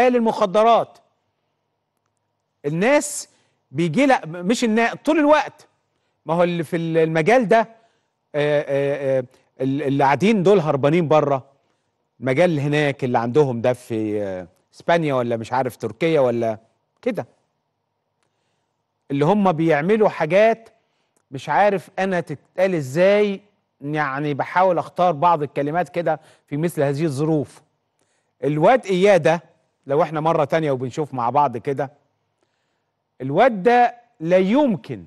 المخدرات الناس بيجي لها مش النا... طول الوقت ما هو اللي في المجال ده آآ آه، آآ آه، آه، اللي قاعدين دول هربانين بره المجال اللي هناك اللي عندهم ده في اسبانيا ولا مش عارف تركيا ولا كده اللي هم بيعملوا حاجات مش عارف انا تتقال ازاي يعني بحاول اختار بعض الكلمات كده في مثل هذه الظروف الواد اياه ده لو احنا مرة تانية وبنشوف مع بعض كده الواد ده لا يمكن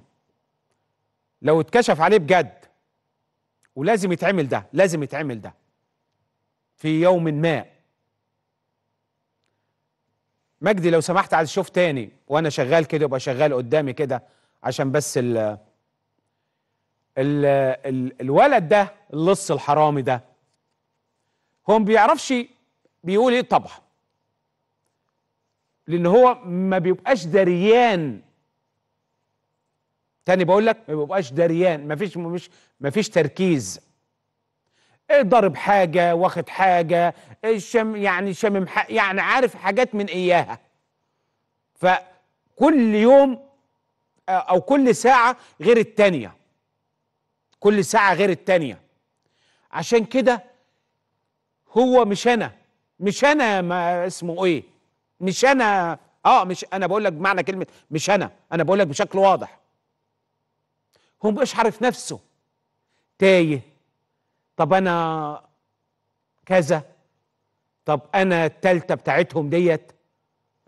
لو اتكشف عليه بجد ولازم يتعمل ده لازم يتعمل ده في يوم ما مجدي لو سمحت عايز اشوف تاني وانا شغال كده يبقى شغال قدامي كده عشان بس ال ال ال الولد ده اللص الحرامي ده هو ما بيعرفش بيقول ايه طبعا لان هو ما بيبقاش دريان تاني بقول لك ما بيبقاش دريان ما فيش مش ما فيش تركيز إيه ضارب حاجه واخد حاجه إيه شم يعني شامم يعني عارف حاجات من اياها فكل يوم او كل ساعه غير التانيه كل ساعه غير التانيه عشان كده هو مش انا مش انا ما اسمه ايه مش انا اه مش انا بقول لك بمعنى كلمه مش انا انا بقول لك بشكل واضح هو مش عارف نفسه تايه طب انا كذا طب انا التالتة بتاعتهم ديت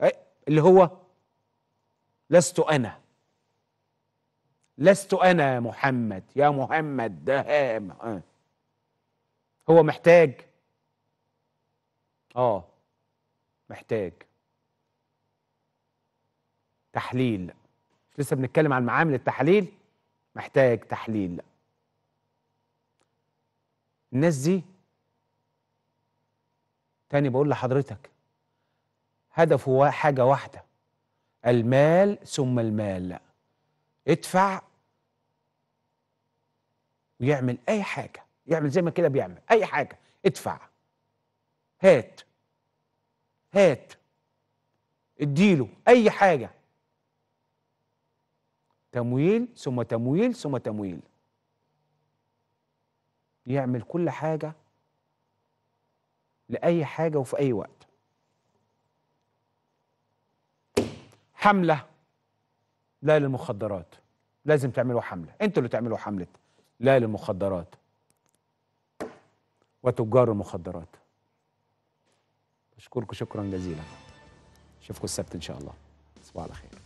إيه، اللي هو لست انا لست انا يا محمد يا محمد ده آه. هو محتاج اه محتاج تحليل مش لسه بنتكلم عن معامل التحليل محتاج تحليل الناس دي تاني بقول لحضرتك هدفه حاجة واحدة المال ثم المال ادفع ويعمل أي حاجة يعمل زي ما كده بيعمل أي حاجة ادفع هات هات اديله أي حاجة تمويل ثم تمويل ثم تمويل يعمل كل حاجة لأي حاجة وفي أي وقت حملة لا للمخدرات لازم تعملوا حملة انتوا اللي تعملوا حملة لا للمخدرات وتجار المخدرات أشكركم شكرا جزيلا أشوفكم السبت إن شاء الله صباح الخير